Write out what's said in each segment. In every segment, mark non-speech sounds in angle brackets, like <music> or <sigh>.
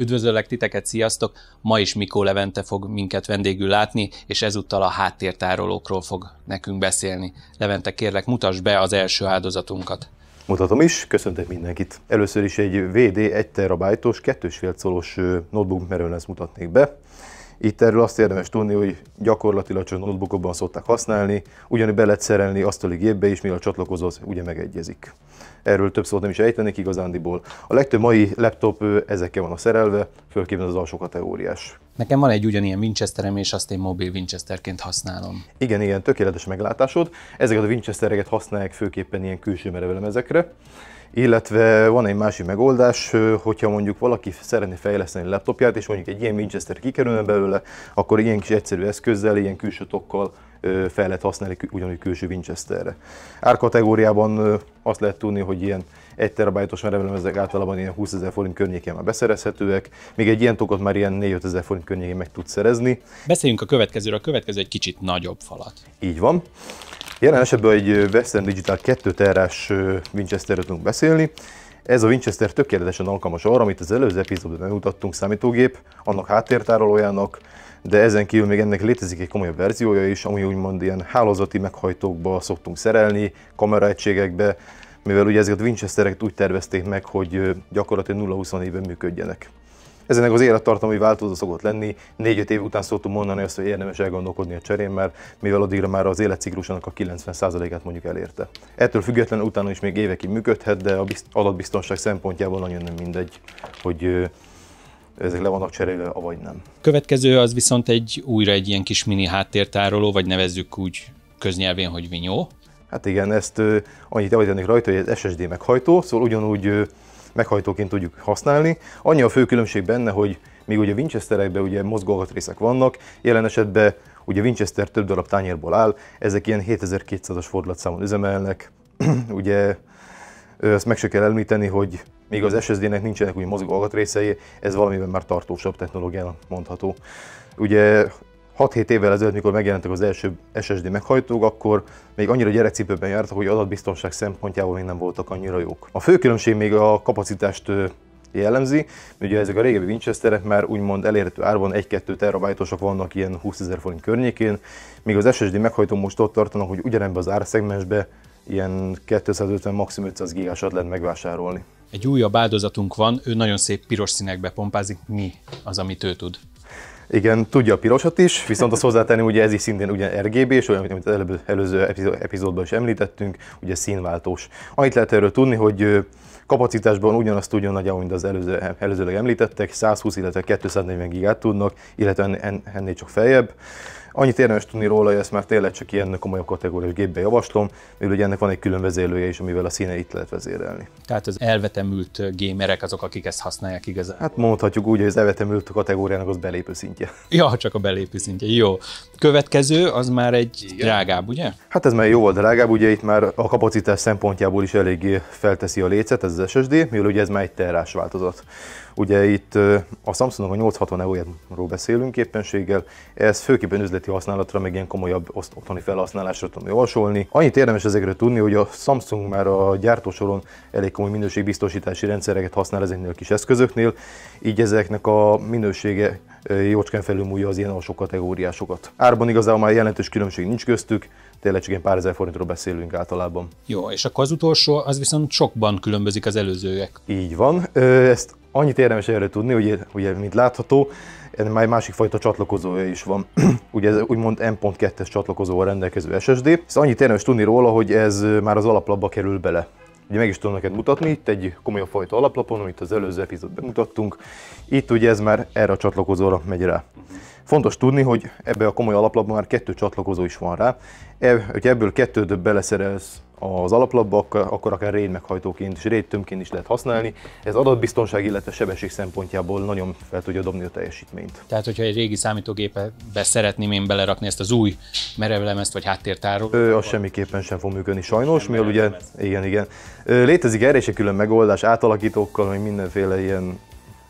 Üdvözöllek titeket, sziasztok! Ma is Mikó Levente fog minket vendégül látni, és ezúttal a háttértárolókról fog nekünk beszélni. Levente, kérlek, mutasd be az első áldozatunkat. Mutatom is, köszöntök mindenkit. Először is egy VD 1 terabájtos, 2,5 colos notebook merőn lesz mutatnék be. Itt erről azt érdemes tudni, hogy gyakorlatilag csak notebookokban szokták használni, ugyanúgy be lehet szerelni asztali gépbe is, mivel a csatlakozó az ugye megegyezik. Erről több szót nem is ejtenék igazándiból. A legtöbb mai laptop ezekkel van a szerelve, főképpen az alsó kategóriás. Nekem van egy ugyanilyen Winchesterem, és azt én mobil Winchesterként használom. Igen, igen, tökéletes meglátásod. Ezeket a Winchestereket használják főképpen ilyen külső merevelemezekre illetve van egy másik megoldás, hogyha mondjuk valaki szeretné fejleszteni laptopját, és mondjuk egy ilyen Winchester kikerülne belőle, akkor ilyen kis egyszerű eszközzel, ilyen külső tokkal fel lehet használni ugyanúgy külső Winchesterre. Árkategóriában azt lehet tudni, hogy ilyen 1 terabájtos merevelemezek általában ilyen 20 ezer forint környékén már beszerezhetőek, még egy ilyen tokot már ilyen 4 ezer forint környékén meg tud szerezni. Beszéljünk a következőről, a következő egy kicsit nagyobb falat. Így van. Jelen esetben egy Western Digital 2 terás Winchesterről tudunk beszélni. Ez a Winchester tökéletesen alkalmas arra, amit az előző epizódban bemutattunk számítógép, annak háttértárolójának, de ezen kívül még ennek létezik egy komolyabb verziója is, ami úgymond ilyen hálózati meghajtókba szoktunk szerelni, kameraegységekbe, mivel ugye ezeket a Winchesterek úgy tervezték meg, hogy gyakorlatilag 0 20 ben működjenek. Ez ennek az élettartamai változó szokott lenni. Négy-öt év után szoktunk mondani azt, hogy érdemes elgondolkodni a cserén, mert mivel addigra már az életciklusának a 90%-át mondjuk elérte. Ettől függetlenül utána is még évekig működhet, de a adatbiztonság szempontjából nagyon nem mindegy, hogy ezek le vannak cserélve, avagy nem. Következő az viszont egy újra egy ilyen kis mini háttértároló, vagy nevezzük úgy köznyelvén, hogy vinyó. Hát igen, ezt annyit elvajtanék rajta, hogy ez SSD meghajtó, szóval ugyanúgy meghajtóként tudjuk használni. Annyi a fő különbség benne, hogy még ugye Winchesterekben ugye mozgóhatrészek vannak, jelen esetben ugye Winchester több darab tányérból áll, ezek ilyen 7200-as fordulatszámon üzemelnek, <clears throat> ugye ezt meg se kell említeni, hogy még az SSD-nek nincsenek úgy mozgó részei, ez valamiben már tartósabb technológiának mondható. Ugye 6-7 évvel ezelőtt, mikor megjelentek az első SSD meghajtók, akkor még annyira gyerekcipőben jártak, hogy adatbiztonság szempontjából még nem voltak annyira jók. A fő különbség még a kapacitást jellemzi. Ugye ezek a régebbi Winchesterek már úgymond elérhető árban 1-2 terabájtosak vannak ilyen 20 ezer forint környékén, míg az SSD meghajtó most ott tartanak, hogy ugyanebben az árszegmensbe ilyen 250 maximum 500 gigásat lehet megvásárolni. Egy újabb áldozatunk van, ő nagyon szép piros színekbe pompázik, mi az, amit ő tud? Igen, tudja a pirosat is, viszont azt hozzátenném, ugye ez is szintén ugye RGB, és olyan, amit az előbb, előző epizódban is említettünk, ugye színváltós. Annyit lehet erről tudni, hogy kapacitásban ugyanazt tudjon nagyjából, mint az előző, előzőleg említettek, 120, illetve 240 gigát tudnak, illetve ennél csak feljebb. Annyit érdemes tudni róla, hogy ezt már tényleg csak ilyen komolyabb kategóriás gépbe javaslom, mivel ugye ennek van egy külön vezérlője is, amivel a színe itt lehet vezérelni. Tehát az elvetemült gémerek azok, akik ezt használják igazán. Hát mondhatjuk úgy, hogy az elvetemült kategóriának az belépő szintje. <laughs> Ja, csak a belépő szintje, jó. Következő az már egy Igen. drágább, ugye? Hát ez már jóval drágább, ugye itt már a kapacitás szempontjából is eléggé felteszi a lécet, ez az SSD, mivel ugye ez már egy terrás változat. Ugye itt a Samsungnak a 860 EOR-ról beszélünk éppenséggel, ez főképpen üzleti használatra, meg ilyen komolyabb otthoni felhasználásra tudom javasolni. Annyit érdemes ezekre tudni, hogy a Samsung már a gyártósoron elég komoly minőségbiztosítási rendszereket használ ezeknél a kis eszközöknél, így ezeknek a minősége jócskán felülmúlja az ilyen alsó kategóriásokat. Árban igazából már jelentős különbség nincs köztük, tényleg csak egy pár ezer forintról beszélünk általában. Jó, és akkor az utolsó, az viszont sokban különbözik az előzőek. Így van, ezt Annyit érdemes erre tudni, ugye, ugye mint látható, ennek már egy másik fajta csatlakozója is van. <clears throat> ugye ez úgymond M.2-es csatlakozóval rendelkező SSD. Szóval annyit érdemes tudni róla, hogy ez már az alaplapba kerül bele. Ugye meg is tudom neked mutatni, itt egy komolyabb fajta alaplapon, amit az előző epizódban mutattunk. Itt ugye ez már erre a csatlakozóra megy rá. Fontos tudni, hogy ebbe a komoly alaplapban már kettő csatlakozó is van rá. Ebb, ebből kettőt beleszerelsz az alaplapba, akkor akár RAID meghajtóként és RAID tömként is lehet használni. Ez adatbiztonság, illetve sebesség szempontjából nagyon fel tudja dobni a teljesítményt. Tehát, hogyha egy régi számítógépbe szeretném én belerakni ezt az új merevlemezt vagy háttértárolót? Ő, az semmiképpen sem fog működni sajnos, mivel ugye, igen, igen. Létezik erre is egy külön megoldás átalakítókkal, vagy mindenféle ilyen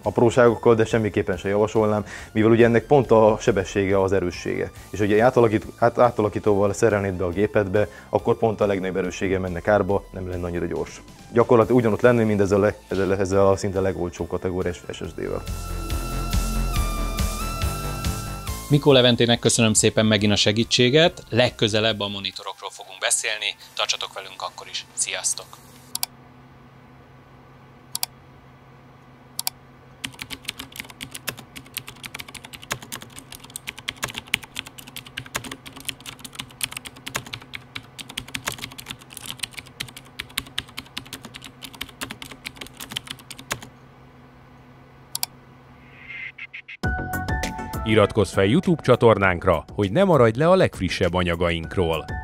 apróságokkal, de semmiképpen se javasolnám, mivel ugye ennek pont a sebessége az erőssége. És ugye átalakít, hát átalakítóval szerelnéd be a gépedbe, akkor pont a legnagyobb erőssége menne kárba, nem lenne annyira gyors. Gyakorlatilag ugyanott lenni, mint ezzel, le, ezzel, ezzel a szinte legolcsóbb kategóriás SSD-vel. Mikó Leventének köszönöm szépen megint a segítséget, legközelebb a monitorokról fogunk beszélni, tartsatok velünk akkor is, sziasztok! Iratkozz fel YouTube csatornánkra, hogy ne maradj le a legfrissebb anyagainkról.